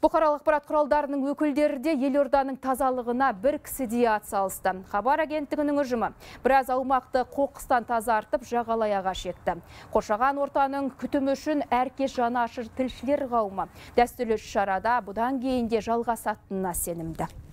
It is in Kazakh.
бұқаралық ақпарат құралдарының өкілдері де елорданың тазалығына бір кісідей атсалысты хабар агенттігінің ұжымы біраз аумақты қоқыстан тазартып ағаш екті. Қошаған ортаның күтімі үшін әрке жанашыр тілшілер қауымы дәстүрлі шарада бұдан кейін де жалғасатынына сенімді